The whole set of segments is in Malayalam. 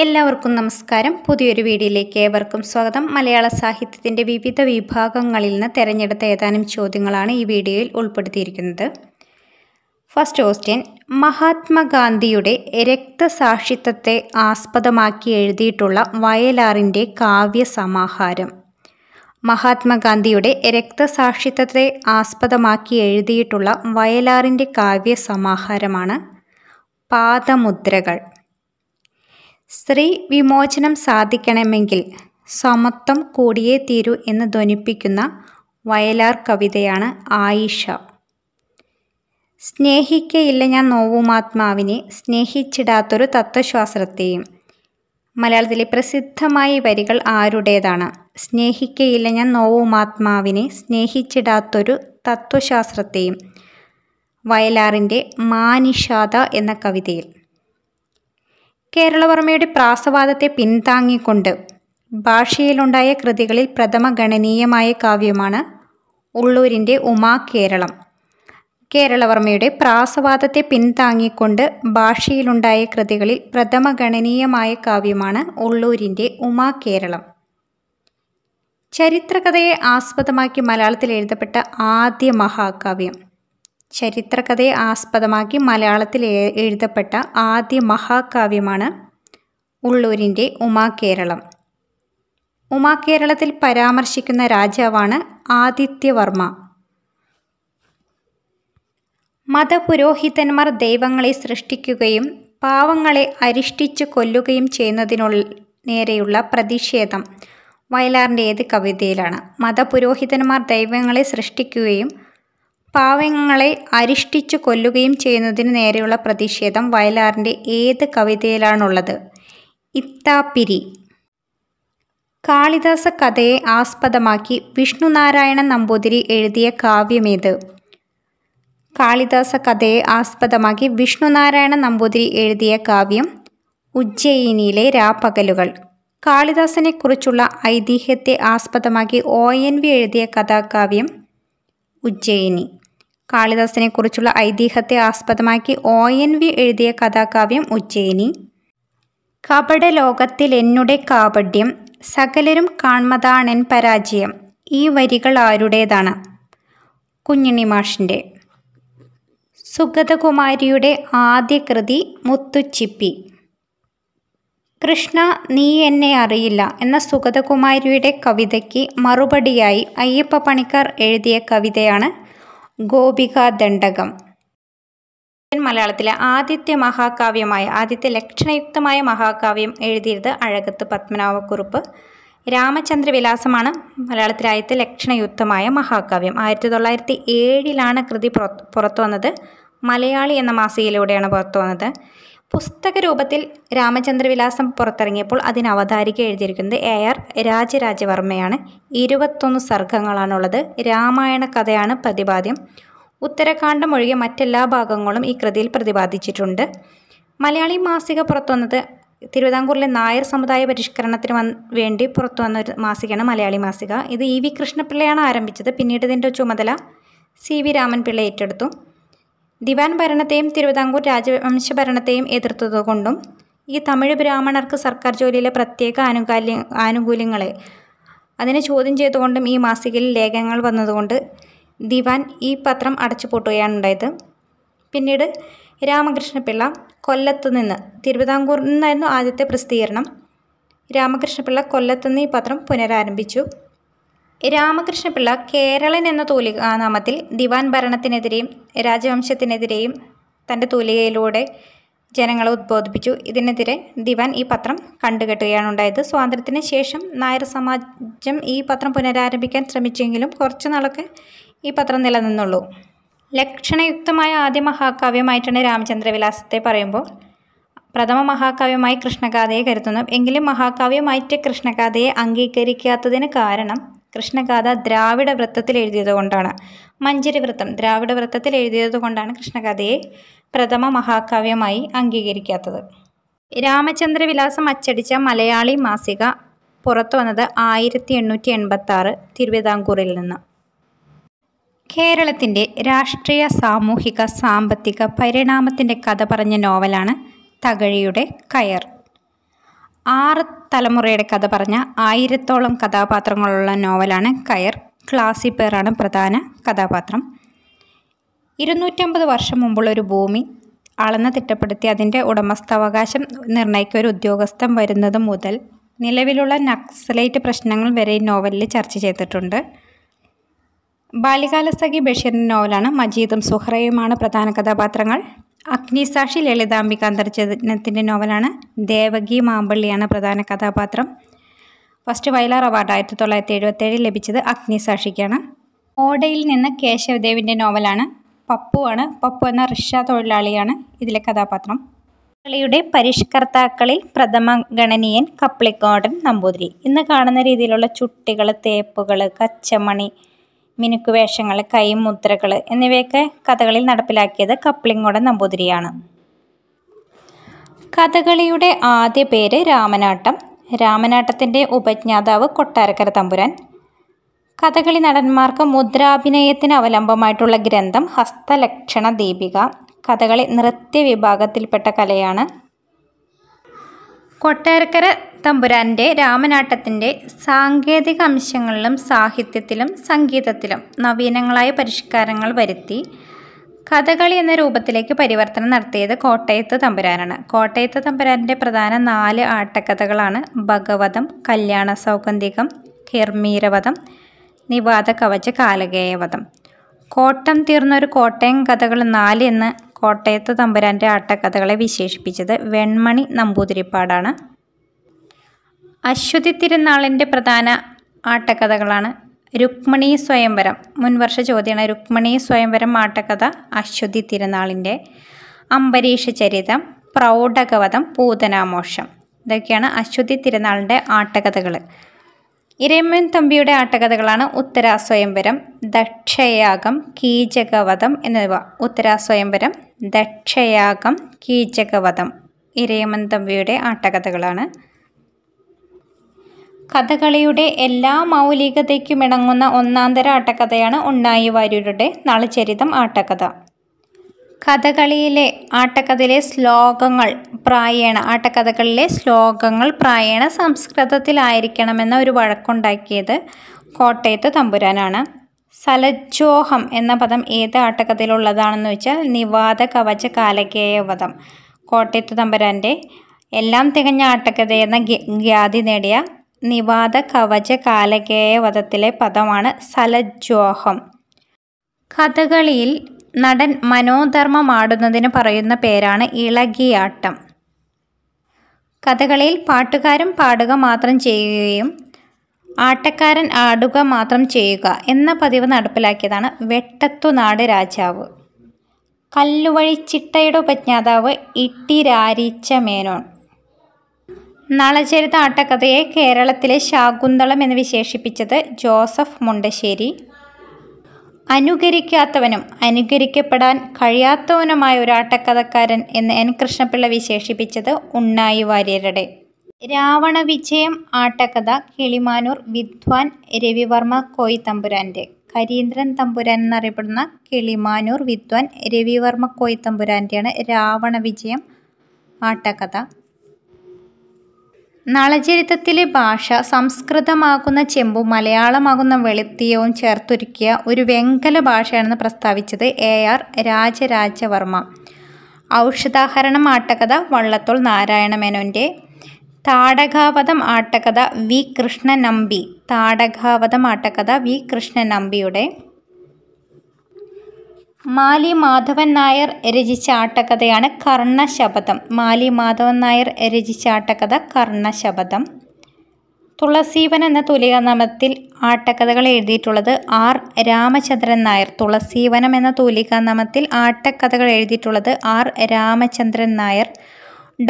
എല്ലാവർക്കും നമസ്കാരം പുതിയൊരു വീഡിയോയിലേക്ക് ഏവർക്കും സ്വാഗതം മലയാള സാഹിത്യത്തിൻ്റെ വിവിധ വിഭാഗങ്ങളിൽ നിന്ന് തിരഞ്ഞെടുത്ത ഏതാനും ചോദ്യങ്ങളാണ് ഈ വീഡിയോയിൽ ഉൾപ്പെടുത്തിയിരിക്കുന്നത് ഫസ്റ്റ് ഓസ്റ്റ്യൻ മഹാത്മാഗാന്ധിയുടെ രക്തസാക്ഷിത്വത്തെ ആസ്പദമാക്കി എഴുതിയിട്ടുള്ള വയലാറിൻ്റെ കാവ്യസമാഹാരം മഹാത്മാഗാന്ധിയുടെ രക്തസാക്ഷിത്വത്തെ ആസ്പദമാക്കി എഴുതിയിട്ടുള്ള വയലാറിൻ്റെ കാവ്യസമാഹാരമാണ് പാദമുദ്രകൾ സ്ത്രീ വിമോചനം സാധിക്കണമെങ്കിൽ സമത്വം കൂടിയേ തീരൂ എന്ന് ധ്വനിപ്പിക്കുന്ന വയലാർ കവിതയാണ് ആയിഷ സ്നേഹിക്കയില്ല ഞാൻ നോവുമാത്മാവിനെ സ്നേഹിച്ചിടാത്തൊരു തത്വശ്വാസത്തെയും മലയാളത്തിലെ പ്രസിദ്ധമായ വരികൾ ആരുടേതാണ് സ്നേഹിക്കയില്ല ഞാൻ നോവുമാത്മാവിനെ സ്നേഹിച്ചിടാത്തൊരു തത്വശാസ്ത്രത്തെയും വയലാറിൻ്റെ മാനിഷാദ എന്ന കവിതയിൽ കേരളവർമ്മയുടെ പ്രാസവാദത്തെ പിന്താങ്ങിക്കൊണ്ട് ഭാഷയിലുണ്ടായ കൃതികളിൽ പ്രഥമ ഗണനീയമായ കാവ്യമാണ് ഉള്ളൂരിൻ്റെ ഉമാ കേരളം കേരളവർമ്മയുടെ പ്രാസവാദത്തെ പിന്താങ്ങിക്കൊണ്ട് ഭാഷയിലുണ്ടായ കൃതികളിൽ പ്രഥമ ഗണനീയമായ കാവ്യമാണ് ഉള്ളൂരിൻ്റെ ഉമാ കേരളം ചരിത്രകഥയെ ആസ്പദമാക്കി മലയാളത്തിൽ എഴുതപ്പെട്ട ആദ്യ മഹാകാവ്യം ചരിത്രകഥയെ ആസ്പദമാക്കി മലയാളത്തിൽ എഴുതപ്പെട്ട ആദ്യ മഹാകാവ്യമാണ് ഉള്ളൂരിൻ്റെ ഉമാകേരളം ഉമാകേരളത്തിൽ പരാമർശിക്കുന്ന രാജാവാണ് ആദിത്യവർമ്മ മതപുരോഹിതന്മാർ ദൈവങ്ങളെ സൃഷ്ടിക്കുകയും പാവങ്ങളെ അരിഷ്ടിച്ച് കൊല്ലുകയും ചെയ്യുന്നതിനുള്ള നേരെയുള്ള പ്രതിഷേധം ഏത് കവിതയിലാണ് മതപുരോഹിതന്മാർ ദൈവങ്ങളെ സൃഷ്ടിക്കുകയും പാവങ്ങളെ അരിഷ്ടിച്ചു കൊല്ലുകയും ചെയ്യുന്നതിന് നേരെയുള്ള പ്രതിഷേധം വയലാറിൻ്റെ ഏത് കവിതയിലാണുള്ളത് ഇത്താപ്പിരി കാളിദാസ കഥയെ ആസ്പദമാക്കി വിഷ്ണുനാരായണ നമ്പൂതിരി എഴുതിയ കാവ്യമേത് കാളിദാസ കഥയെ ആസ്പദമാക്കി വിഷ്ണുനാരായണ നമ്പൂതിരി എഴുതിയ കാവ്യം ഉജ്ജയിനിയിലെ രാപ്പകലുകൾ കാളിദാസനെക്കുറിച്ചുള്ള ഐതിഹ്യത്തെ ആസ്പദമാക്കി ഒ എൻ വി എഴുതിയ കഥാകാവ്യം ഉജ്ജയിനി കാളിദാസനെക്കുറിച്ചുള്ള ഐതിഹ്യത്തെ ആസ്പദമാക്കി ഒ എൻ വി എഴുതിയ കഥാകാവ്യം ഉജ്ജയിനി കപട എന്നുടെ കാപഡ്യം സകലരും കാൺമതാണൻ പരാജയം ഈ വരികൾ ആരുടേതാണ് കുഞ്ഞിണി മാഷിൻ്റെ സുഗതകുമാരിയുടെ ആദ്യ കൃതി മുത്തുച്ചിപ്പി കൃഷ്ണ നീ എന്നെ അറിയില്ല എന്ന സുഗതകുമാരിയുടെ കവിതയ്ക്ക് മറുപടിയായി അയ്യപ്പ പണിക്കർ എഴുതിയ കവിതയാണ് ദണ്ഡകം മലയാളത്തിലെ ആദ്യത്തെ മഹാകാവ്യമായ ആദ്യത്തെ ലക്ഷണയുക്തമായ മഹാകാവ്യം എഴുതിയത് അഴകത്ത് പത്മനാഭക്കുറുപ്പ് രാമചന്ദ്രവിലാസമാണ് മലയാളത്തിലെ ആദ്യത്തെ ലക്ഷണയുക്തമായ മഹാകാവ്യം ആയിരത്തി തൊള്ളായിരത്തി ഏഴിലാണ് കൃതി പുറത്തു വന്നത് മലയാളി എന്ന മാസികയിലൂടെയാണ് പുറത്തു വന്നത് പുസ്തക രൂപത്തിൽ രാമചന്ദ്രവിലാസം പുറത്തിറങ്ങിയപ്പോൾ അതിന് അവതാരിക എഴുതിയിരിക്കുന്നത് എ ആർ രാജരാജവർമ്മയാണ് ഇരുപത്തൊന്ന് സർഗങ്ങളാണുള്ളത് രാമായണ കഥയാണ് പ്രതിപാദ്യം ഉത്തരകാണ്ഡം ഒഴികെ മറ്റെല്ലാ ഭാഗങ്ങളും ഈ കൃതിയിൽ പ്രതിപാദിച്ചിട്ടുണ്ട് മലയാളി മാസിക പുറത്തുവന്നത് തിരുവിതാംകൂറിലെ നായർ സമുദായ പരിഷ്കരണത്തിന് വന്ന് വേണ്ടി പുറത്തു വന്ന ഒരു മാസികയാണ് മലയാളി മാസിക ഇത് ഇ വി കൃഷ്ണപിള്ളയാണ് ആരംഭിച്ചത് പിന്നീട് ഇതിൻ്റെ ചുമതല സി വി രാമൻപിള്ള ഏറ്റെടുത്തു ദിവാൻ ഭരണത്തെയും തിരുവിതാംകൂർ രാജവംശ ഭരണത്തെയും എതിർത്തതുകൊണ്ടും ഈ തമിഴ് ബ്രാഹ്മണർക്ക് സർക്കാർ ജോലിയിലെ പ്രത്യേക ആനുകാല്യ ആനുകൂല്യങ്ങളെ അതിനെ ചോദ്യം ചെയ്തുകൊണ്ടും ഈ മാസികയിൽ ലേഖനങ്ങൾ വന്നതുകൊണ്ട് ദിവാൻ ഈ പത്രം അടച്ചുപൂട്ടുകയാണ് ഉണ്ടായത് പിന്നീട് രാമകൃഷ്ണപിള്ള കൊല്ലത്തു നിന്ന് തിരുവിതാംകൂറിൽ നിന്നായിരുന്നു ആദ്യത്തെ പ്രസിദ്ധീകരണം രാമകൃഷ്ണപിള്ള കൊല്ലത്തു നിന്ന് ഈ പത്രം പുനരാരംഭിച്ചു രാമകൃഷ്ണപിള്ള കേരളൻ എന്ന നാമത്തിൽ ദിവാൻ ഭരണത്തിനെതിരെയും രാജവംശത്തിനെതിരെയും തൻ്റെ തൂലികയിലൂടെ ജനങ്ങളെ ഉദ്ബോധിപ്പിച്ചു ഇതിനെതിരെ ദിവാൻ ഈ പത്രം കണ്ടുകെട്ടുകയാണ് ഉണ്ടായത് സ്വാതന്ത്ര്യത്തിന് ശേഷം നായർ സമാജം ഈ പത്രം പുനരാരംഭിക്കാൻ ശ്രമിച്ചെങ്കിലും കുറച്ച് നാളൊക്കെ ഈ പത്രം നിലനിന്നുള്ളൂ ലക്ഷണയുക്തമായ ആദ്യ മഹാകാവ്യമായിട്ടാണ് രാമചന്ദ്രവിലാസത്തെ പറയുമ്പോൾ പ്രഥമ മഹാകാവ്യമായി കൃഷ്ണഗാഥയെ കരുതുന്നു എങ്കിലും മഹാകാവ്യമായിട്ട് കൃഷ്ണഗാഥയെ അംഗീകരിക്കാത്തതിന് കാരണം കൃഷ്ണഗാഥ ദ്രാവിഡ വൃത്തത്തിൽ എഴുതിയതുകൊണ്ടാണ് മഞ്ചരി വൃത്തം ദ്രാവിഡ വൃത്തത്തിൽ എഴുതിയതുകൊണ്ടാണ് കൃഷ്ണഗാഥയെ പ്രഥമ മഹാകാവ്യമായി അംഗീകരിക്കാത്തത് രാമചന്ദ്രവിലാസം അച്ചടിച്ച മലയാളി മാസിക പുറത്തു വന്നത് ആയിരത്തി എണ്ണൂറ്റി എൺപത്തി ആറ് തിരുവിതാംകൂറിൽ നിന്ന് കേരളത്തിൻ്റെ രാഷ്ട്രീയ സാമൂഹിക സാമ്പത്തിക പരിണാമത്തിൻ്റെ കഥ പറഞ്ഞ നോവലാണ് തകഴിയുടെ കയർ ആറ് തലമുറയുടെ കഥ പറഞ്ഞ ആയിരത്തോളം കഥാപാത്രങ്ങളുള്ള നോവലാണ് കയർ ക്ലാസി പേറാണ് പ്രധാന കഥാപാത്രം ഇരുന്നൂറ്റമ്പത് വർഷം മുമ്പുള്ള ഒരു ഭൂമി അളന്ന് തിട്ടപ്പെടുത്തി അതിൻ്റെ ഉടമസ്ഥാവകാശം നിർണ്ണയിക്കുക ഒരു ഉദ്യോഗസ്ഥൻ വരുന്നത് മുതൽ നിലവിലുള്ള നക്സലൈറ്റ് പ്രശ്നങ്ങൾ വരെ ഈ നോവലിൽ ചർച്ച ചെയ്തിട്ടുണ്ട് ബാല്യകാലസഖി ബഷീറിൻ്റെ നോവലാണ് മജീദും സുഹ്രയുമാണ് പ്രധാന കഥാപാത്രങ്ങൾ അഗ്നിസാക്ഷി ലളിതാംബിക അന്തർജനത്തിൻ്റെ നോവലാണ് ദേവകി മാമ്പള്ളിയാണ് പ്രധാന കഥാപാത്രം ഫസ്റ്റ് വയലാർ അവാർഡ് ആയിരത്തി തൊള്ളായിരത്തി എഴുപത്തേഴിൽ ലഭിച്ചത് അഗ്നിസാക്ഷിക്കാണ് ഓടയിൽ നിന്ന് കേശവദേവിൻ്റെ നോവലാണ് പപ്പുവാണ് പപ്പു എന്ന റിക്ഷ തൊഴിലാളിയാണ് ഇതിലെ കഥാപാത്രം കളിയുടെ പരിഷ്കർത്താക്കളിൽ പ്രഥമ ഗണനീയൻ കപ്ലിക്കോടൻ നമ്പൂതിരി ഇന്ന് കാണുന്ന രീതിയിലുള്ള ചുട്ടികൾ തേപ്പുകൾ കച്ചമണി മിനുക്കുവേഷങ്ങൾ മുദ്രകൾ എന്നിവയൊക്കെ കഥകളിൽ നടപ്പിലാക്കിയത് കപ്ലിങ്ങോടൻ നമ്പൂതിരിയാണ് കഥകളിയുടെ ആദ്യ പേര് രാമനാട്ടം രാമനാട്ടത്തിൻ്റെ ഉപജ്ഞാതാവ് കൊട്ടാരക്കര തമ്പുരാൻ കഥകളി നടന്മാർക്ക് മുദ്രാഭിനയത്തിന് അവലംബമായിട്ടുള്ള ഗ്രന്ഥം ഹസ്തലക്ഷണ ദീപിക കഥകളി നൃത്യ വിഭാഗത്തിൽപ്പെട്ട കലയാണ് കൊട്ടാരക്കര തമ്പുരാൻ്റെ രാമനാട്ടത്തിൻ്റെ സാങ്കേതിക അംശങ്ങളിലും സാഹിത്യത്തിലും സംഗീതത്തിലും നവീനങ്ങളായ പരിഷ്കാരങ്ങൾ വരുത്തി കഥകളി എന്ന രൂപത്തിലേക്ക് പരിവർത്തനം നടത്തിയത് കോട്ടയത്ത് തമ്പുരാനാണ് കോട്ടയത്ത് തമ്പുരാൻ്റെ പ്രധാന നാല് ആട്ടക്കഥകളാണ് ഭഗവതം കല്യാണ സൗഗന്ധികം കിർമീരവധം നിവാദ കവച കാലകേയവധം കോട്ടം തീർന്ന ഒരു കോട്ടയം കഥകൾ നാല് എന്ന് കോട്ടയത്ത് തമ്പുരാൻ്റെ ആട്ടക്കഥകളെ വിശേഷിപ്പിച്ചത് വെൺമണി നമ്പൂതിരിപ്പാടാണ് അശ്വതി തിരുനാളിൻ്റെ പ്രധാന ആട്ടക്കഥകളാണ് രുക്മിണി സ്വയംവരം മുൻവർഷ ചോദ്യമാണ് രുക്മിണി സ്വയംവരം ആട്ടക്കഥ അശ്വതി തിരുനാളിൻ്റെ അംബരീഷ ചരിതം പ്രൗഢകവധം പൂതനാമോഷം ഇതൊക്കെയാണ് അശ്വതി തിരുനാളിൻ്റെ ആട്ടകഥകൾ ഇരയമ്മൻ തമ്പിയുടെ ആട്ടകഥകളാണ് ഉത്തരാസ്വയംവരം ദക്ഷയാഗം കീചകവധം എന്നിവ ഉത്തരാസ്വയംവരം ദക്ഷയാഗം കീചകവധം ഇരയമ്മൻ തമ്പിയുടെ ആട്ടകഥകളാണ് കഥകളിയുടെ എല്ലാ ഇണങ്ങുന്ന ഒന്നാന്തര ആട്ടക്കഥയാണ് ഉണ്ണായി വാര്യരുടെ നളചരിതം ആട്ടക്കഥ കഥകളിയിലെ ആട്ടക്കഥയിലെ ശ്ലോകങ്ങൾ പ്രായേണ ആട്ടക്കഥകളിലെ ശ്ലോകങ്ങൾ പ്രായേണ സംസ്കൃതത്തിലായിരിക്കണമെന്ന ഒരു വഴക്കുണ്ടാക്കിയത് കോട്ടയത്ത് തമ്പുരാനാണ് സലജോഹം എന്ന പദം ഏത് ആട്ടക്കഥയിലുള്ളതാണെന്ന് വെച്ചാൽ നിവാദ കവച കാലകേയ പദം കോട്ടയത്ത് തമ്പുരാൻ്റെ എല്ലാം തികഞ്ഞ ആട്ടക്കഥ എന്ന ഖ്യാതി നേടിയ നിവാദ കവച കാലകേയ വധത്തിലെ പദമാണ് സലജോഹം കഥകളിയിൽ നടൻ മനോധർമ്മമാടുന്നതിന് പറയുന്ന പേരാണ് ഇളകിയാട്ടം കഥകളിയിൽ പാട്ടുകാരൻ പാടുക മാത്രം ചെയ്യുകയും ആട്ടക്കാരൻ ആടുക മാത്രം ചെയ്യുക എന്ന പതിവ് നടപ്പിലാക്കിയതാണ് വെട്ടത്തുനാട് രാജാവ് കല്ലുവഴി ചിട്ടയുടെ ഉപജ്ഞാതാവ് ഇട്ടിരാരിച്ച മേനോൻ നളചരിത ആട്ടക്കഥയെ കേരളത്തിലെ ശാകുന്തളം എന്ന് വിശേഷിപ്പിച്ചത് ജോസഫ് മുണ്ടശ്ശേരി അനുകരിക്കാത്തവനും അനുകരിക്കപ്പെടാൻ കഴിയാത്തവനുമായ ഒരാട്ടക്കഥക്കാരൻ എന്ന് എൻ കൃഷ്ണപിള്ള വിശേഷിപ്പിച്ചത് ഉണ്ണായി വാര്യരുടെ രാവണ വിജയം ആട്ടക്കഥ കിളിമാനൂർ വിദ്വാൻ രവിവർമ്മ കോയി തമ്പുരാൻ്റെ കരീന്ദ്രൻ തമ്പുരാൻ എന്നറിയപ്പെടുന്ന കിളിമാനൂർ വിദ്വാൻ രവിവർമ്മ കോയി തമ്പുരാൻ്റെയാണ് രാവണ വിജയം ആട്ടക്കഥ നളചരിതത്തിലെ ഭാഷ സംസ്കൃതമാകുന്ന ചെമ്പും മലയാളമാകുന്ന വെളുത്തിയവും ചേർത്തൊരുക്കിയ ഒരു വെങ്കല ഭാഷയാണെന്ന് പ്രസ്താവിച്ചത് എ ആർ രാജരാജവർമ്മ ഔഷധാഹരണം ആട്ടകഥ വള്ളത്തോൾ നാരായണമേനോൻ്റെ താടകാവതം ആട്ടകഥ വി കൃഷ്ണനമ്പി താടകാവതം ആട്ടകഥ വി കൃഷ്ണനമ്പിയുടെ മാലി മാധവൻ നായർ രചിച്ച ആട്ടക്കഥയാണ് കർണശപഥം മാലി മാധവൻ നായർ രചിച്ച ആട്ടക്കഥ കർണശപഥം തുളസീവൻ എന്ന തൂലികാനാമത്തിൽ ആട്ടക്കഥകൾ എഴുതിയിട്ടുള്ളത് ആർ രാമചന്ദ്രൻ നായർ തുളസീവനം എന്ന തൂലികാനാമത്തിൽ ആട്ടക്കഥകൾ എഴുതിയിട്ടുള്ളത് R Ramachandran Nair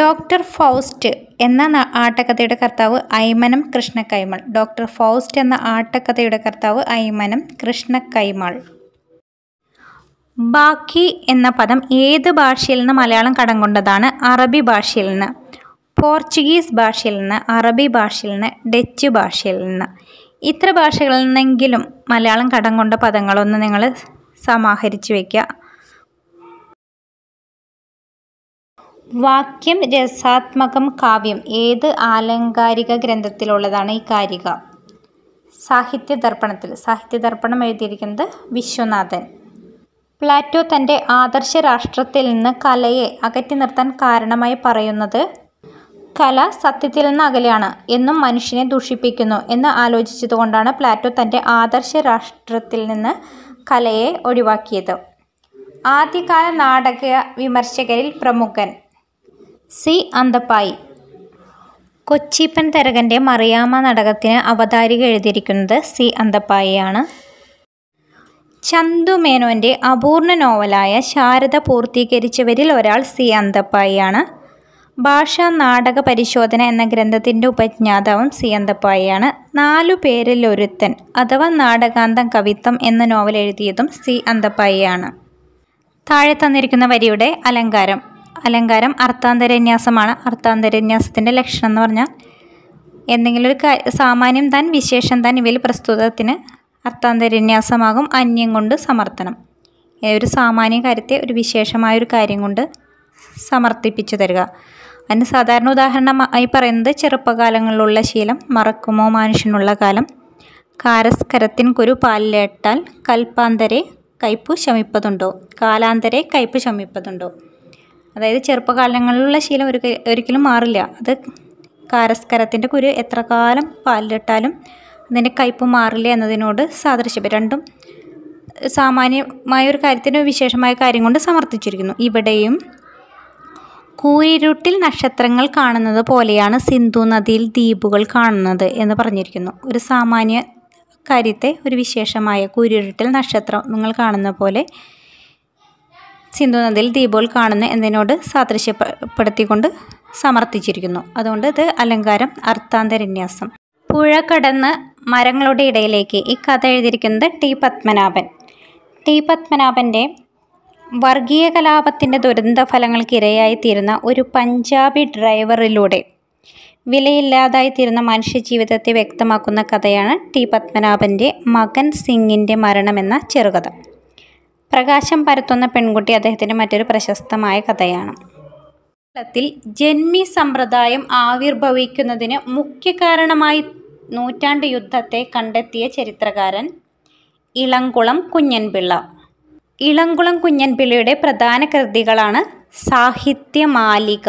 doctor Faust എന്ന ആട്ടക്കഥയുടെ കർത്താവ് ഐമനം കൃഷ്ണ കൈമൾ ഡോക്ടർ ഫൗസ്റ്റ് എന്ന ആട്ടക്കഥയുടെ കർത്താവ് ഐമനം കൃഷ്ണ കൈമൾ ബാക്കി എന്ന പദം ഏത് ഭാഷയിൽ നിന്ന് മലയാളം കടം കൊണ്ടതാണ് അറബി ഭാഷയിൽ നിന്ന് പോർച്ചുഗീസ് ഭാഷയിൽ നിന്ന് അറബി ഭാഷയിൽ നിന്ന് ഡച്ച് ഭാഷയിൽ നിന്ന് ഇത്ര ഭാഷകളിൽ നിന്നെങ്കിലും മലയാളം കടം കൊണ്ട പദങ്ങളൊന്ന് നിങ്ങൾ സമാഹരിച്ച് വയ്ക്കുക വാക്യം രസാത്മകം കാവ്യം ഏത് ആലങ്കാരിക ഗ്രന്ഥത്തിലുള്ളതാണ് ഈ കാരിക സാഹിത്യ ദർപ്പണം എഴുതിയിരിക്കുന്നത് വിശ്വനാഥൻ പ്ലാറ്റോ തൻ്റെ ആദർശ രാഷ്ട്രത്തിൽ നിന്ന് കലയെ അകറ്റി നിർത്താൻ കാരണമായി പറയുന്നത് കല സത്യത്തിൽ നിന്ന് അകലെയാണ് എന്നും മനുഷ്യനെ ദൂഷിപ്പിക്കുന്നു എന്ന് ആലോചിച്ചതുകൊണ്ടാണ് പ്ലാറ്റോ തൻ്റെ ആദർശ രാഷ്ട്രത്തിൽ നിന്ന് കലയെ ഒഴിവാക്കിയത് ആദ്യകാല നാടക വിമർശകരിൽ പ്രമുഖൻ സി അന്തപ്പായി കൊച്ചിപ്പൻ തരകൻ്റെ മറിയാമ്മ നാടകത്തിന് അവതാരിക എഴുതിയിരിക്കുന്നത് സി അന്തപ്പായിയാണ് ചന്തു മേനോൻ്റെ അപൂർണ നോവലായ ശാരദ പൂർത്തീകരിച്ചവരിൽ ഒരാൾ സി അന്തപ്പായിയാണ് ഭാഷ നാടക പരിശോധന എന്ന ഗ്രന്ഥത്തിൻ്റെ ഉപജ്ഞാതാവും സി അന്തപ്പായിയാണ് നാലു പേരിൽ ഒരുത്തൻ അഥവാ നാടകാന്തം കവിത്വം എന്ന നോവൽ എഴുതിയതും സി അന്തപ്പായിയാണ് താഴെ തന്നിരിക്കുന്ന വരിയുടെ അലങ്കാരം അലങ്കാരം അർത്ഥാന്തരന്യാസമാണ് അർത്ഥാന്തരന്യാസത്തിൻ്റെ ലക്ഷണം എന്ന് പറഞ്ഞാൽ എന്തെങ്കിലും ഒരു സാമാന്യം താൻ വിശേഷം താൻ ഇവയിൽ പ്രസ്തുതത്തിന് അർത്ഥാന്തരന്യാസമാകും അന്യം കൊണ്ട് സമർത്ഥനം ഒരു സാമാന്യ കാര്യത്തെ ഒരു വിശേഷമായ ഒരു കാര്യം കൊണ്ട് സമർത്ഥിപ്പിച്ചു തരിക അതിന് സാധാരണ ഉദാഹരണമായി പറയുന്നത് ചെറുപ്പകാലങ്ങളിലുള്ള ശീലം മറക്കുമോ മനുഷ്യനുള്ള കാലം കാരസ്കരത്തിൻ കുരു പാലിലേട്ടാൽ കൽപ്പാന്തരെ കയ്പ്പ് ശമിപ്പതുണ്ടോ കാലാന്തരെ കയ്പ്പ് ശമിപ്പതുണ്ടോ അതായത് ചെറുപ്പകാലങ്ങളിലുള്ള ശീലം ഒരു ഒരിക്കലും മാറില്ല അത് കാരസ്കരത്തിൻ്റെ കുരു എത്ര കാലം പാലിലിട്ടാലും അതിൻ്റെ കയ്പ് മാറില്ല എന്നതിനോട് സാദൃശ്യം രണ്ടും സാമാന്യമായ ഒരു കാര്യത്തിന് വിശേഷമായ കാര്യം കൊണ്ട് സമർത്ഥിച്ചിരിക്കുന്നു ഇവിടെയും കൂരിരുട്ടിൽ നക്ഷത്രങ്ങൾ കാണുന്നത് പോലെയാണ് സിന്ധു നദിയിൽ ദ്വീപുകൾ കാണുന്നത് എന്ന് പറഞ്ഞിരിക്കുന്നു ഒരു സാമാന്യ കാര്യത്തെ ഒരു വിശേഷമായ കൂരിരുട്ടിൽ നക്ഷത്രം നിങ്ങൾ കാണുന്ന പോലെ സിന്ധു നദിയിൽ ദ്വീപുകൾ കാണുന്ന എന്നതിനോട് സാദൃശ്യപ്പെടുത്തിക്കൊണ്ട് സമർത്ഥിച്ചിരിക്കുന്നു അതുകൊണ്ട് ഇത് അലങ്കാരം അർത്ഥാന്തരന്യാസം പുഴ കടന്ന് മരങ്ങളുടെ ഇടയിലേക്ക് ഈ കഥ എഴുതിയിരിക്കുന്നത് ടി പത്മനാഭൻ ടി പത്മനാഭൻ്റെ വർഗീയ കലാപത്തിൻ്റെ ദുരന്ത ഫലങ്ങൾക്ക് ഇരയായിത്തീരുന്ന ഒരു പഞ്ചാബി ഡ്രൈവറിലൂടെ വിലയില്ലാതായിത്തീരുന്ന മനുഷ്യജീവിതത്തെ വ്യക്തമാക്കുന്ന കഥയാണ് ടി പത്മനാഭൻ്റെ മകൻ സിംഗിൻ്റെ മരണമെന്ന ചെറുകഥ പ്രകാശം പരത്തുന്ന പെൺകുട്ടി അദ്ദേഹത്തിൻ്റെ മറ്റൊരു പ്രശസ്തമായ കഥയാണ് കേരളത്തിൽ ജന്മി സമ്പ്രദായം ആവിർഭവിക്കുന്നതിന് മുഖ്യ കാരണമായി നൂറ്റാണ്ട് യുദ്ധത്തെ കണ്ടെത്തിയ ചരിത്രകാരൻ ഇളംകുളം കുഞ്ഞൻപിള്ള ഇളംകുളം കുഞ്ഞൻപിള്ളയുടെ പ്രധാന കൃതികളാണ് സാഹിത്യമാലിക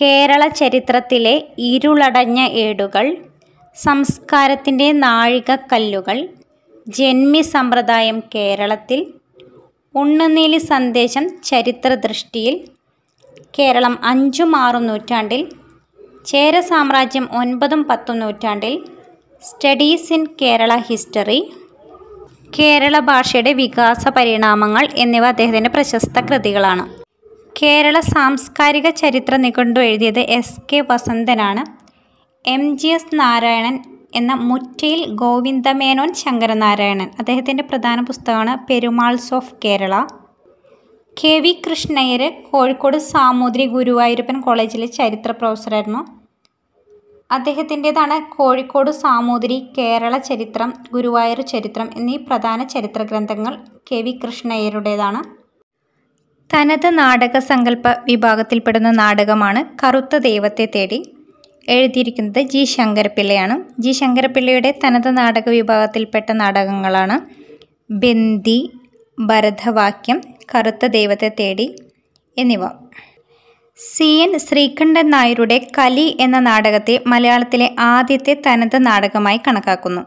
കേരള ചരിത്രത്തിലെ ഇരുളടഞ്ഞ ഏടുകൾ സംസ്കാരത്തിൻ്റെ നാഴികക്കല്ലുകൾ ജന്മി സമ്പ്രദായം കേരളത്തിൽ ഉണ്ണുനീലി സന്ദേശം ചരിത്രദൃഷ്ടിയിൽ കേരളം അഞ്ചും ആറും നൂറ്റാണ്ടിൽ ചേര സാമ്രാജ്യം ഒൻപതും പത്തും നൂറ്റാണ്ടിൽ studies in Kerala history Kerala ഭാഷയുടെ വികാസ പരിണാമങ്ങൾ എന്നിവ അദ്ദേഹത്തിൻ്റെ പ്രശസ്ത കൃതികളാണ് കേരള സാംസ്കാരിക ചരിത്ര നിഘണ്ടു എഴുതിയത് എസ് കെ വസന്തനാണ് എം ജി എസ് നാരായണൻ എന്ന മുറ്റയിൽ ഗോവിന്ദമേനോൻ ശങ്കരനാരായണൻ അദ്ദേഹത്തിൻ്റെ പ്രധാന പുസ്തകമാണ് Perumals of Kerala K V Krishnaiyer Kozhikode Samoothiri Guruvayurappan കോളേജിലെ ചരിത്ര പ്രൊഫസറായിരുന്നു അദ്ദേഹത്തിൻ്റെതാണ് കോഴിക്കോട് സാമൂതിരി കേരള ചരിത്രം ഗുരുവായൂർ ചരിത്രം എന്നീ പ്രധാന ചരിത്ര ഗ്രന്ഥങ്ങൾ കെ വി കൃഷ്ണയ്യരുടേതാണ് തനത് നാടക സങ്കല്പ വിഭാഗത്തിൽപ്പെടുന്ന നാടകമാണ് കറുത്ത ദൈവത്തെ തേടി എഴുതിയിരിക്കുന്നത് ജി ശങ്കരപ്പിള്ളയാണ് ജി ശങ്കരപ്പിള്ളയുടെ തനത് നാടക വിഭാഗത്തിൽപ്പെട്ട നാടകങ്ങളാണ് ബന്ദി ഭരതവാക്യം കറുത്ത ദൈവത്തെ തേടി എന്നിവ സി എൻ ശ്രീകണ്ഠൻ നായരുടെ കലി എന്ന നാടകത്തെ മലയാളത്തിലെ ആദ്യത്തെ തനത് നാടകമായി കണക്കാക്കുന്നു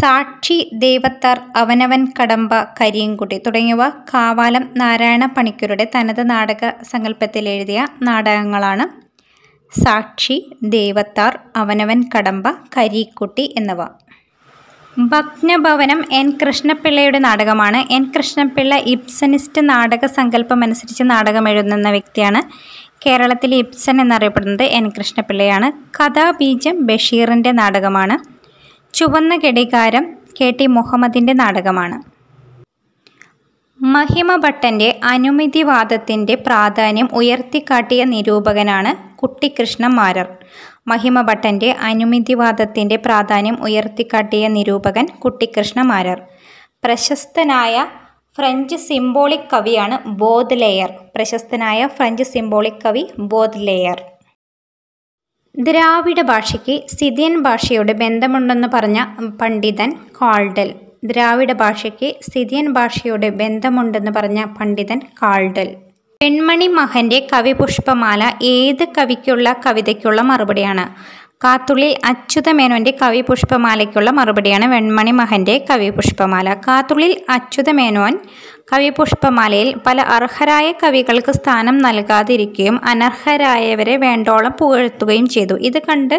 സാക്ഷി ദേവത്താർ അവനവൻ കടമ്പ കരിയൻകുട്ടി തുടങ്ങിയവ കാവാലം നാരായണ പണിക്കരുടെ തനത് നാടക സങ്കല്പത്തിൽ എഴുതിയ നാടകങ്ങളാണ് സാക്ഷി ദേവത്താർ അവനവൻ കടമ്പ കരിക്കുട്ടി എന്നിവ ഭഗ്നഭവനം എൻ കൃഷ്ണപിള്ളയുടെ നാടകമാണ് എൻ കൃഷ്ണപിള്ള ഇബ്സനിസ്റ്റ് നാടക സങ്കല്പം അനുസരിച്ച് നാടകം എഴുതുന്ന വ്യക്തിയാണ് കേരളത്തിലെ ഇബ്സൻ എന്നറിയപ്പെടുന്നത് എൻ കൃഷ്ണപിള്ളയാണ് കഥാബീജം ബഷീറിൻ്റെ നാടകമാണ് ചുവന്ന കെടികാരം കെ ടി മുഹമ്മദിൻ്റെ നാടകമാണ് മഹിമ ഭട്ടൻ്റെ അനുമതിവാദത്തിൻ്റെ പ്രാധാന്യം ഉയർത്തിക്കാട്ടിയ നിരൂപകനാണ് കുട്ടിക്കൃഷ്ണ മാരർ മഹിമ ഭട്ടൻ്റെ അനുമിതിവാദത്തിൻ്റെ പ്രാധാന്യം ഉയർത്തിക്കാട്ടിയ നിരൂപകൻ കുട്ടിക്കൃഷ്ണ മാരർ പ്രശസ്തനായ ഫ്രഞ്ച് സിംബോളിക് കവിയാണ് ബോധ്ലെയർ പ്രശസ്തനായ ഫ്രഞ്ച് സിംബോളിക് കവി ബോധ്ലെയർ ദ്രാവിഡ ഭാഷയ്ക്ക് സിതിയൻ ഭാഷയോട് ബന്ധമുണ്ടെന്ന് പറഞ്ഞ പണ്ഡിതൻ കാൾഡൽ ദ്രാവിഡ ഭാഷയ്ക്ക് സിതിയൻ ഭാഷയോട് ബന്ധമുണ്ടെന്ന് പറഞ്ഞ പണ്ഡിതൻ കാൾഡൽ പെൺമണി മഹന്റെ കവിപുഷ്പമാല ഏത് കവിക്കുള്ള കവിതയ്ക്കുള്ള മറുപടിയാണ് കാത്തുള്ളിൽ അച്യുതമേനോന്റെ കവിപുഷ്പമാലയ്ക്കുള്ള മറുപടിയാണ് വെൺമണി മഹന്റെ കവിപുഷ്പമാല കാത്തുള്ളിൽ അച്യുതമേനോൻ കവിപുഷ്പമാലയിൽ പല അർഹരായ കവികൾക്ക് സ്ഥാനം നൽകാതിരിക്കുകയും അനർഹരായവരെ വേണ്ടോളം പുകഴ്ത്തുകയും ചെയ്തു ഇത് കണ്ട്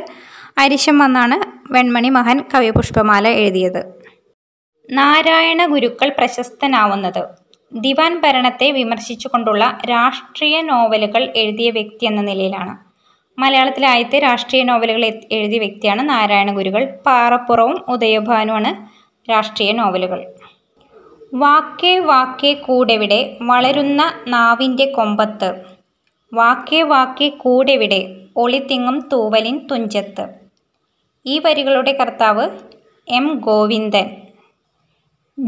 അരിശം വന്നാണ് വെൺമണി മഹൻ കവിപുഷ്പമാല എഴുതിയത് നാരായണ ഗുരുക്കൾ പ്രശസ്തനാവുന്നത് ദിവാൻ ഭരണത്തെ വിമർശിച്ചുകൊണ്ടുള്ള രാഷ്ട്രീയ നോവലുകൾ എഴുതിയ വ്യക്തി എന്ന നിലയിലാണ് മലയാളത്തിലെ ആദ്യത്തെ രാഷ്ട്രീയ നോവലുകൾ എഴുതിയ വ്യക്തിയാണ് നാരായണഗുരുകൾ പാറപ്പുറവും ഉദയഭാനുമാണ് രാഷ്ട്രീയ നോവലുകൾ വാക്കേ വാക്കേ കൂടെവിടെ വളരുന്ന നാവിൻ്റെ കൊമ്പത്ത് വാക്കേ വാക്കേ കൂടെവിടെ ഒളിത്തിങ്ങും തൂവലിൻ തുഞ്ചത്ത് ഈ വരികളുടെ കർത്താവ് എം ഗോവിന്ദൻ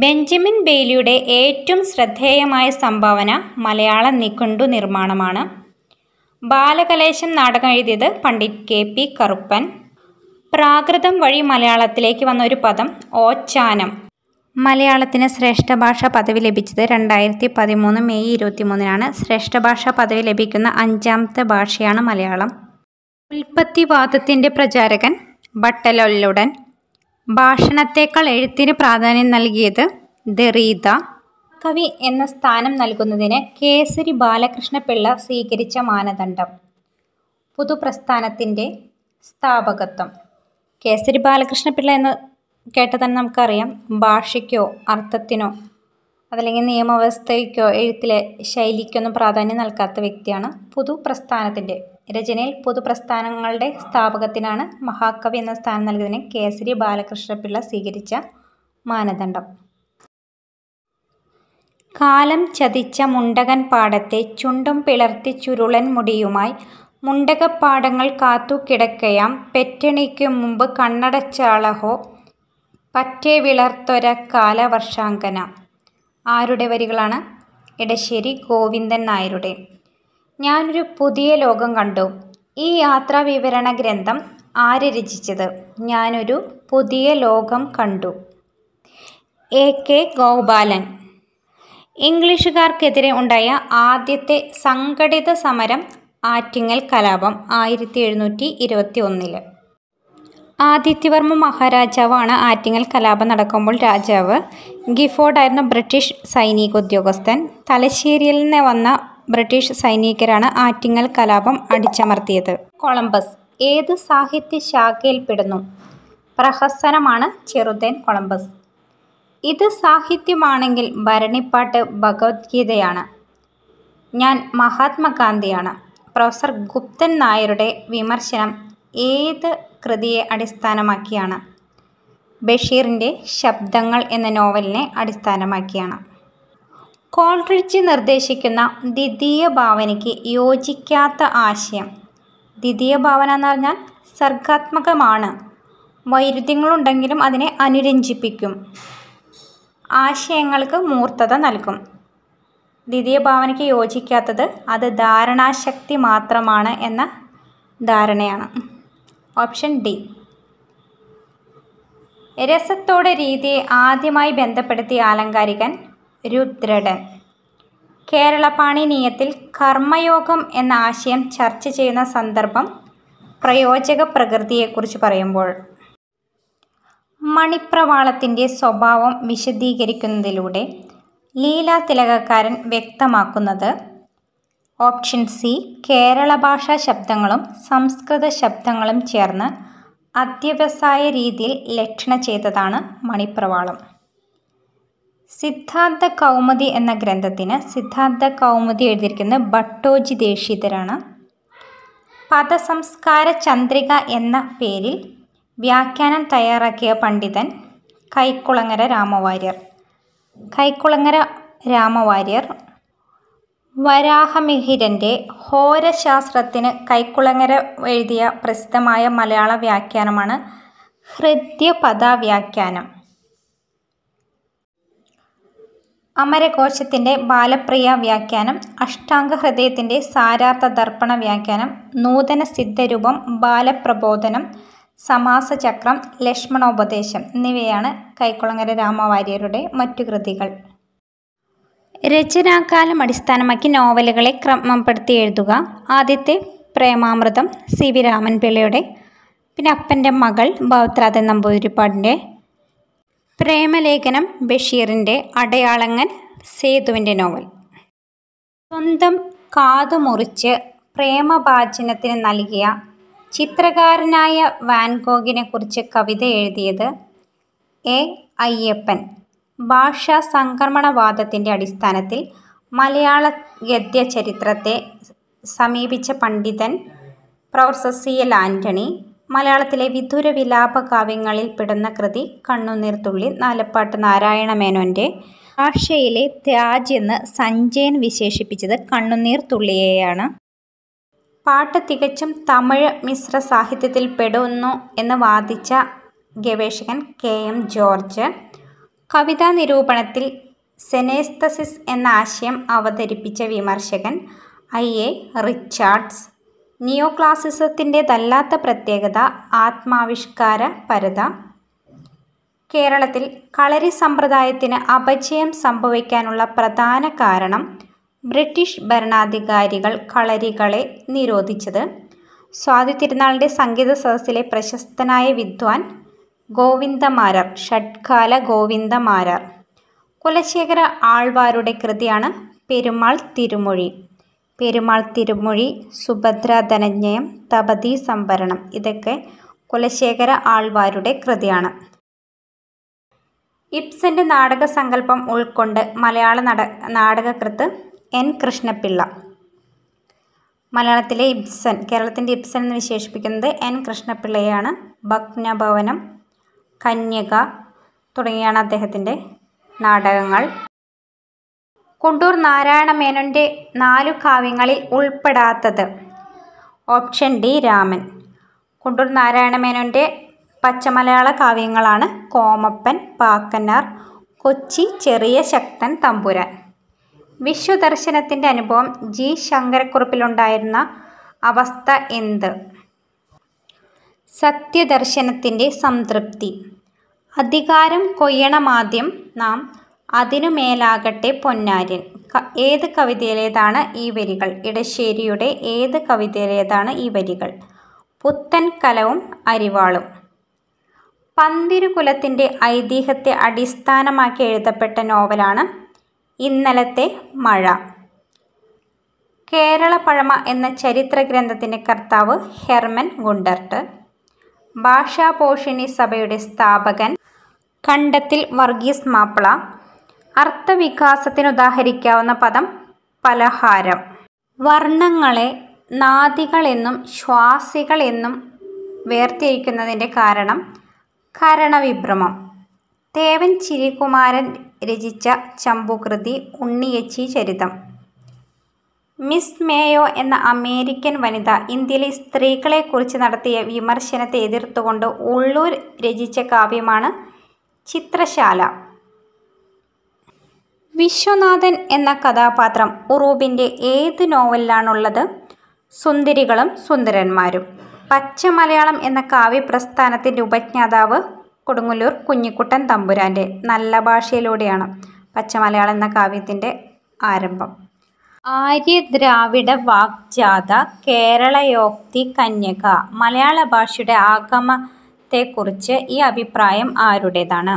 ബെഞ്ചമിൻ ബെയ്ലിയുടെ ഏറ്റവും ശ്രദ്ധേയമായ സംഭാവന മലയാള നിഘണ്ടു നിർമ്മാണമാണ് ബാലകലേശം നാടകം എഴുതിയത് പണ്ഡിറ്റ് കെ പി കറുപ്പൻ പ്രാകൃതം വഴി മലയാളത്തിലേക്ക് വന്ന ഒരു പദം ഓച്ചാനം മലയാളത്തിന് ശ്രേഷ്ഠ ഭാഷ പദവി ലഭിച്ചത് രണ്ടായിരത്തി പതിമൂന്ന് മെയ് മൂന്നിനാണ് ശ്രേഷ്ഠ ഭാഷ പദവി ലഭിക്കുന്ന അഞ്ചാമത്തെ ഭാഷയാണ് മലയാളം ഉൽപ്പത്തിവാദത്തിൻ്റെ പ്രചാരകൻ ബട്ടലൊല്ലുടൻ ഭാഷണത്തെക്കാൾ എഴുത്തിന് പ്രാധാന്യം നൽകിയത് ദറീത കവി എന്ന സ്ഥാനം നൽകുന്നതിന് കേസരി ബാലകൃഷ്ണപിള്ള സ്വീകരിച്ച മാനദണ്ഡം പുതുപ്രസ്ഥാനത്തിൻ്റെ സ്ഥാപകത്വം കേസരി ബാലകൃഷ്ണപിള്ള എന്ന് കേട്ടതന്നെ നമുക്കറിയാം ഭാഷയ്ക്കോ അർത്ഥത്തിനോ അതല്ലെങ്കിൽ നിയമവ്യവസ്ഥയ്ക്കോ എഴുത്തിലെ ശൈലിക്കൊന്നും പ്രാധാന്യം നൽകാത്ത വ്യക്തിയാണ് പുതു പ്രസ്ഥാനത്തിൻ്റെ രചനയിൽ പൊതുപ്രസ്ഥാനങ്ങളുടെ സ്ഥാപകത്തിനാണ് മഹാകവി എന്ന സ്ഥാനം നൽകിയതിന് കേസരി ബാലകൃഷ്ണപിള്ള സ്വീകരിച്ച മാനദണ്ഡം കാലം ചതിച്ച മുണ്ടകൻ പാടത്തെ ചുണ്ടും പിളർത്തി ചുരുളൻ മുടിയുമായി മുണ്ടകപ്പാടങ്ങൾ കാത്തു കിടക്കയാം പെറ്റണിക്ക് മുമ്പ് കണ്ണടച്ചാളഹോ പറ്റേ വിളർത്തൊര കാലവർഷാങ്കന ആരുടെ വരികളാണ് എടശ്ശേരി ഗോവിന്ദൻ നായരുടെ ഞാനൊരു പുതിയ ലോകം കണ്ടു ഈ യാത്രാ വിവരണ ഗ്രന്ഥം ആര് രചിച്ചത് ഞാനൊരു പുതിയ ലോകം കണ്ടു എ കെ ഗോപാലൻ ഇംഗ്ലീഷുകാർക്കെതിരെ ഉണ്ടായ ആദ്യത്തെ സംഘടിത സമരം ആറ്റിങ്ങൽ കലാപം ആയിരത്തി എഴുന്നൂറ്റി ഇരുപത്തി ഒന്നില് ആദിത്യവർമ്മ മഹാരാജാവാണ് ആറ്റിങ്ങൽ കലാപം നടക്കുമ്പോൾ രാജാവ് ഗിഫോർഡായിരുന്ന ബ്രിട്ടീഷ് സൈനിക ഉദ്യോഗസ്ഥൻ തലശ്ശേരിയിൽ നിന്ന് വന്ന ബ്രിട്ടീഷ് സൈനികരാണ് ആറ്റിങ്ങൽ കലാപം അടിച്ചമർത്തിയത് കൊളംബസ് ഏത് സാഹിത്യ ശാഖയിൽപ്പെടുന്നു പ്രഹസനമാണ് ചെറുതേൻ കൊളംബസ് ഇത് സാഹിത്യമാണെങ്കിൽ ഭരണിപ്പാട്ട് ഭഗവത്ഗീതയാണ് ഞാൻ മഹാത്മാഗാന്ധിയാണ് പ്രൊഫസർ ഗുപ്തൻ നായരുടെ വിമർശനം ഏത് കൃതിയെ അടിസ്ഥാനമാക്കിയാണ് ബഷീറിൻ്റെ ശബ്ദങ്ങൾ എന്ന നോവലിനെ അടിസ്ഥാനമാക്കിയാണ് കോൾറിച്ച് നിർദ്ദേശിക്കുന്ന ദ്വിതീയ ഭാവനയ്ക്ക് യോജിക്കാത്ത ആശയം ദ്വിതീയ ഭാവന എന്ന് പറഞ്ഞാൽ സർഗാത്മകമാണ് വൈരുദ്ധ്യങ്ങളുണ്ടെങ്കിലും അതിനെ അനുരഞ്ജിപ്പിക്കും ആശയങ്ങൾക്ക് മൂർത്തത നൽകും ദ്വിതീയ ഭാവനയ്ക്ക് യോജിക്കാത്തത് അത് ധാരണാശക്തി മാത്രമാണ് എന്ന ധാരണയാണ് ഓപ്ഷൻ ഡി രസത്തോടെ രീതിയെ ആദ്യമായി ബന്ധപ്പെടുത്തി ആലങ്കാരികൻ രുദ്രടൻ പാണിനീയത്തിൽ കർമ്മയോഗം എന്ന ആശയം ചർച്ച ചെയ്യുന്ന സന്ദർഭം പ്രയോജക പ്രകൃതിയെക്കുറിച്ച് പറയുമ്പോൾ മണിപ്രവാളത്തിൻ്റെ സ്വഭാവം വിശദീകരിക്കുന്നതിലൂടെ ലീലാതിലകക്കാരൻ വ്യക്തമാക്കുന്നത് ഓപ്ഷൻ സി കേരള ഭാഷാ ശബ്ദങ്ങളും സംസ്കൃത ശബ്ദങ്ങളും ചേർന്ന് അത്യവസായ രീതിയിൽ ലക്ഷണ ചെയ്തതാണ് മണിപ്രവാളം സിദ്ധാന്ത കൗമുദി എന്ന ഗ്രന്ഥത്തിന് സിദ്ധാന്ത കൗമുദി എഴുതിയിരിക്കുന്നത് ഭട്ടോജി ദേശീതരാണ് പദസംസ്കാര ചന്ദ്രിക എന്ന പേരിൽ വ്യാഖ്യാനം തയ്യാറാക്കിയ പണ്ഡിതൻ കൈക്കുളങ്ങര രാമവാര്യർ കൈക്കുളങ്ങര രാമവാര്യർ വരാഹമിഹിരൻ്റെ ഹോരശാസ്ത്രത്തിന് കൈക്കുളങ്ങര എഴുതിയ പ്രസിദ്ധമായ മലയാള വ്യാഖ്യാനമാണ് ഹൃദ്യപദാവ്യാഖ്യാനം അമരകോശത്തിൻ്റെ ബാലപ്രിയ വ്യാഖ്യാനം അഷ്ടാംഗ ഹൃദയത്തിൻ്റെ സാരാർത്ഥ ദർപ്പണ വ്യാഖ്യാനം നൂതന സിദ്ധരൂപം ബാലപ്രബോധനം സമാസചക്രം ലക്ഷ്മണോപദേശം എന്നിവയാണ് കൈക്കുളങ്ങര രാമവാര്യരുടെ മറ്റു കൃതികൾ രചനാകാലം അടിസ്ഥാനമാക്കി നോവലുകളെ ക്രമപ്പെടുത്തി എഴുതുക ആദ്യത്തെ പ്രേമാമൃതം സി വി രാമൻ പിള്ളയുടെ പിന്നെ അപ്പൻ്റെ മകൾ ഭൗത്രാദൻ നമ്പൂതിരിപ്പാടിൻ്റെ പ്രേമലേഖനം ബഷീറിൻ്റെ അടയാളങ്ങൻ സേതുവിൻ്റെ നോവൽ സ്വന്തം കാതു മുറിച്ച് പ്രേമഭാചനത്തിന് നൽകിയ ചിത്രകാരനായ വാൻഗോഗിനെക്കുറിച്ച് കവിത എഴുതിയത് എ അയ്യപ്പൻ ഭാഷാ സംക്രമണവാദത്തിൻ്റെ അടിസ്ഥാനത്തിൽ മലയാള ഗദ്യചരിത്രത്തെ സമീപിച്ച പണ്ഡിതൻ പ്രൊഫസർ സി എൽ ആൻ്റണി മലയാളത്തിലെ വിദുര വിലാപ കാവ്യങ്ങളിൽ പെടുന്ന കൃതി കണ്ണുനീർത്തുള്ളി നാലപ്പാട്ട് നാരായണ മേനോൻ്റെ ഭാഷയിലെ ത്യാജ് എന്ന് സഞ്ജയൻ വിശേഷിപ്പിച്ചത് കണ്ണുനീർ തുള്ളിയെയാണ് പാട്ട് തികച്ചും തമിഴ് മിശ്ര സാഹിത്യത്തിൽ പെടുന്നു എന്ന് വാദിച്ച ഗവേഷകൻ കെ എം ജോർജ് കവിതാ നിരൂപണത്തിൽ സെനേസ്തസിസ് എന്ന ആശയം അവതരിപ്പിച്ച വിമർശകൻ ഐ എ റിച്ചാർഡ്സ് നിയോ ക്ലാസിസത്തിൻ്റെതല്ലാത്ത പ്രത്യേകത ആത്മാവിഷ്കാര പരത കേരളത്തിൽ കളരി സമ്പ്രദായത്തിന് അപജയം സംഭവിക്കാനുള്ള പ്രധാന കാരണം ബ്രിട്ടീഷ് ഭരണാധികാരികൾ കളരികളെ നിരോധിച്ചത് സ്വാതി തിരുനാളിൻ്റെ സംഗീത സദസ്സിലെ പ്രശസ്തനായ വിദ്വാൻ ഗോവിന്ദമാരാർ ഷഡ്കാല ഗോവിന്ദമാരാർ കുലശേഖര ആൾവാരുടെ കൃതിയാണ് പെരുമാൾ തിരുമൊഴി പെരുമാൾ തിരുമൊഴി സുഭദ്ര ധനജ്ഞയം തപതി സംഭരണം ഇതൊക്കെ കുലശേഖര ആൾവാരുടെ കൃതിയാണ് ഇബ്സന്റെ നാടക സങ്കല്പം ഉൾക്കൊണ്ട് മലയാള നട നാടകകൃത്ത് എൻ കൃഷ്ണപിള്ള മലയാളത്തിലെ ഇബ്സൻ കേരളത്തിൻ്റെ ഇബ്സൻ എന്ന് വിശേഷിപ്പിക്കുന്നത് എൻ കൃഷ്ണപിള്ളയാണ് ഭഗ്നഭവനം കന്യക തുടങ്ങിയാണ് അദ്ദേഹത്തിൻ്റെ നാടകങ്ങൾ കുണ്ടൂർ നാരായണ മേനോൻ്റെ നാലു കാവ്യങ്ങളിൽ ഉൾപ്പെടാത്തത് ഓപ്ഷൻ ഡി രാമൻ കുണ്ടൂർ നാരായണ മേനോൻ്റെ പച്ചമലയാള കാവ്യങ്ങളാണ് കോമപ്പൻ പാക്കനാർ കൊച്ചി ചെറിയ ശക്തൻ തമ്പുരാൻ വിശ്വദർശനത്തിൻ്റെ അനുഭവം ജി ശങ്കരക്കുറിപ്പിലുണ്ടായിരുന്ന അവസ്ഥ എന്ത് സത്യദർശനത്തിൻ്റെ സംതൃപ്തി അധികാരം കൊയ്യണമാദ്യം നാം അതിനു മേലാകട്ടെ പൊന്നാര്യൻ ഏത് കവിതയിലേതാണ് ഈ വരികൾ ഇടശ്ശേരിയുടെ ഏത് കവിതയിലേതാണ് ഈ വരികൾ പുത്തൻ കലവും അരിവാളും പന്തിരുകുലത്തിൻ്റെ ഐതിഹ്യത്തെ അടിസ്ഥാനമാക്കി എഴുതപ്പെട്ട നോവലാണ് ഇന്നലത്തെ മഴ കേരള പഴമ എന്ന ചരിത്ര ഗ്രന്ഥത്തിൻ്റെ കർത്താവ് ഹെർമൻ ഗുണ്ടർട്ട് ഭാഷാപോഷിണി സഭയുടെ സ്ഥാപകൻ കണ്ടത്തിൽ വർഗീസ് മാപ്പിള അർത്ഥവികാസത്തിനുദാഹരിക്കാവുന്ന പദം പലഹാരം വർണ്ണങ്ങളെ നാദികളെന്നും ശ്വാസികൾ എന്നും വേർതിരിക്കുന്നതിൻ്റെ കാരണം കരണവിഭ്രമം തേവൻ ചിരികുമാരൻ രചിച്ച ചമ്പുകൃതി ഉണ്ണിയച്ചി ചരിതം മിസ് മേയോ എന്ന അമേരിക്കൻ വനിത ഇന്ത്യയിലെ സ്ത്രീകളെക്കുറിച്ച് നടത്തിയ വിമർശനത്തെ എതിർത്തുകൊണ്ട് ഉള്ളൂർ രചിച്ച കാവ്യമാണ് ചിത്രശാല വിശ്വനാഥൻ എന്ന കഥാപാത്രം ഉറൂബിൻ്റെ ഏത് നോവലിലാണുള്ളത് സുന്ദരികളും സുന്ദരന്മാരും പച്ചമലയാളം എന്ന കാവ്യപ്രസ്ഥാനത്തിൻ്റെ ഉപജ്ഞാതാവ് കൊടുങ്ങല്ലൂർ കുഞ്ഞിക്കുട്ടൻ തമ്പുരാൻ്റെ നല്ല ഭാഷയിലൂടെയാണ് പച്ചമലയാളം എന്ന കാവ്യത്തിൻ്റെ ആരംഭം ആര്യദ്രാവിഡ വാഗ്ജാത കേരളയോക്തി കന്യക മലയാള ഭാഷയുടെ ആഗമത്തെക്കുറിച്ച് ഈ അഭിപ്രായം ആരുടേതാണ്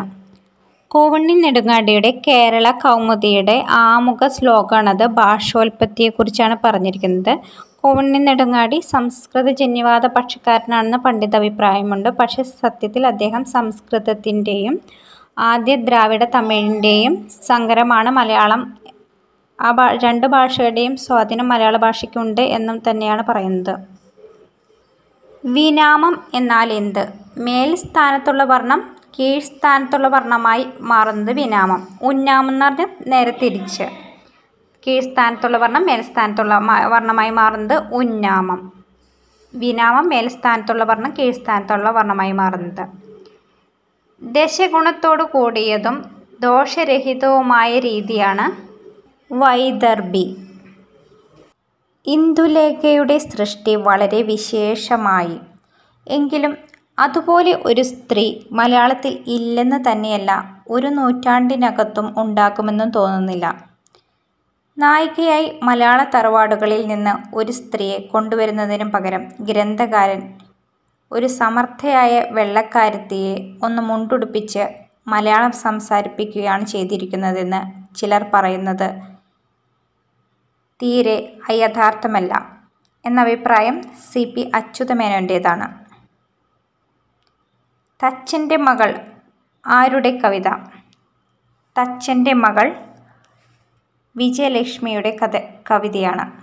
കോവണ്ണി നെടുങ്ങാടിയുടെ കേരള കൗമുദിയുടെ ആമുഖ ശ്ലോകമാണത് ഭാഷോൽപത്തിയെക്കുറിച്ചാണ് പറഞ്ഞിരിക്കുന്നത് കോവണ്ണി നെടുങ്ങാടി സംസ്കൃത ജന്യവാദ പക്ഷക്കാരനാണെന്ന് പണ്ഡിത അഭിപ്രായമുണ്ട് പക്ഷേ സത്യത്തിൽ അദ്ദേഹം സംസ്കൃതത്തിൻ്റെയും ആദ്യ ദ്രാവിഡ തമിഴിൻ്റെയും സങ്കരമാണ് മലയാളം ആ രണ്ട് ഭാഷയുടെയും സ്വാധീനം മലയാള ഭാഷയ്ക്കുണ്ട് എന്നും തന്നെയാണ് പറയുന്നത് വിനാമം എന്നാൽ എന്ത് മേൽ സ്ഥാനത്തുള്ള വർണ്ണം കീഴ് സ്ഥാനത്തുള്ള വർണ്ണമായി മാറുന്നത് വിനാമം ഉന്നാമം എന്ന് പറഞ്ഞാൽ നേരെ തിരിച്ച് കീഴ് സ്ഥാനത്തുള്ള വർണ്ണം മേൽസ്ഥാനത്തുള്ള വർണ്ണമായി മാറുന്നത് ഉന്നാമം വിനാമം മേൽസ്ഥാനത്തുള്ള വർണ്ണം കീഴ് സ്ഥാനത്തുള്ള വർണ്ണമായി മാറുന്നത് ദശഗുണത്തോട് കൂടിയതും ദോഷരഹിതവുമായ രീതിയാണ് വൈദർഭി ഇന്ദുലേഖയുടെ സൃഷ്ടി വളരെ വിശേഷമായി എങ്കിലും അതുപോലെ ഒരു സ്ത്രീ മലയാളത്തിൽ ഇല്ലെന്ന് തന്നെയല്ല ഒരു നൂറ്റാണ്ടിനകത്തും ഉണ്ടാക്കുമെന്നും തോന്നുന്നില്ല നായികയായി മലയാള തറവാടുകളിൽ നിന്ന് ഒരു സ്ത്രീയെ കൊണ്ടുവരുന്നതിനു പകരം ഗ്രന്ഥകാരൻ ഒരു സമർത്ഥയായ വെള്ളക്കാരത്തിയെ ഒന്ന് മുണ്ടുടുപ്പിച്ച് മലയാളം സംസാരിപ്പിക്കുകയാണ് ചെയ്തിരിക്കുന്നതെന്ന് ചിലർ പറയുന്നത് തീരെ അയഥാർത്ഥമല്ല എന്ന അഭിപ്രായം സി പി അച്യുതമേനോൻ്റേതാണ് തച്ചൻ്റെ മകൾ ആരുടെ കവിത തച്ചൻ്റെ മകൾ വിജയലക്ഷ്മിയുടെ കഥ കവിതയാണ്